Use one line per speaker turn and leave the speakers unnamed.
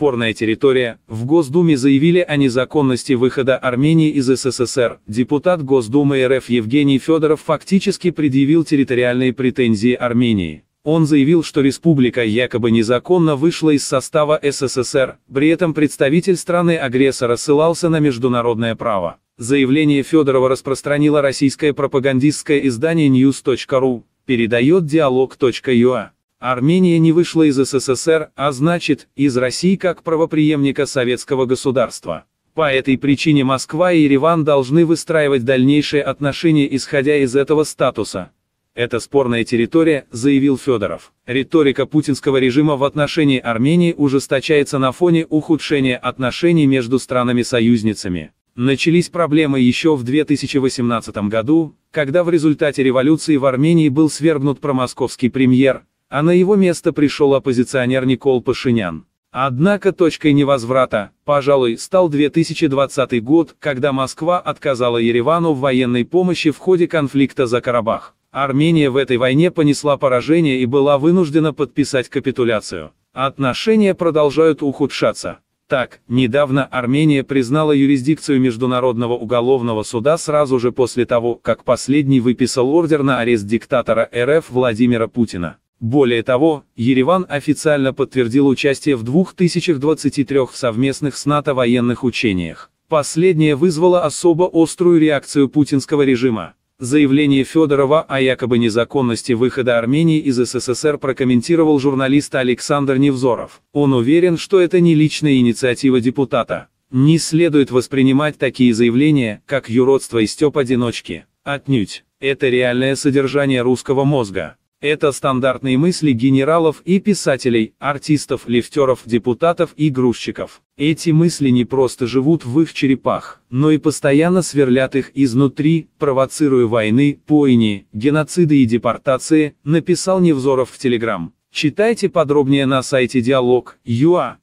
спорная территория, в Госдуме заявили о незаконности выхода Армении из СССР. Депутат Госдумы РФ Евгений Федоров фактически предъявил территориальные претензии Армении. Он заявил, что республика якобы незаконно вышла из состава СССР, при этом представитель страны-агрессора ссылался на международное право. Заявление Федорова распространило российское пропагандистское издание news.ru, передает dialog.ua. Армения не вышла из СССР, а значит, из России как правоприемника советского государства. По этой причине Москва и Ереван должны выстраивать дальнейшие отношения исходя из этого статуса. «Это спорная территория», — заявил Федоров. Риторика путинского режима в отношении Армении ужесточается на фоне ухудшения отношений между странами-союзницами. Начались проблемы еще в 2018 году, когда в результате революции в Армении был свергнут промосковский премьер, а на его место пришел оппозиционер Никол Пашинян. Однако точкой невозврата, пожалуй, стал 2020 год, когда Москва отказала Еревану в военной помощи в ходе конфликта за Карабах. Армения в этой войне понесла поражение и была вынуждена подписать капитуляцию. Отношения продолжают ухудшаться. Так, недавно Армения признала юрисдикцию Международного уголовного суда сразу же после того, как последний выписал ордер на арест диктатора РФ Владимира Путина. Более того, Ереван официально подтвердил участие в 2023 совместных с НАТО военных учениях. Последнее вызвало особо острую реакцию путинского режима. Заявление Федорова о якобы незаконности выхода Армении из СССР прокомментировал журналист Александр Невзоров. Он уверен, что это не личная инициатива депутата. Не следует воспринимать такие заявления, как юродство и степ одиночки. Отнюдь. Это реальное содержание русского мозга. Это стандартные мысли генералов и писателей, артистов, лифтеров, депутатов и грузчиков. Эти мысли не просто живут в их черепах, но и постоянно сверлят их изнутри, провоцируя войны, поини, геноциды и депортации, написал Невзоров в Телеграм. Читайте подробнее на сайте Диалог.юа.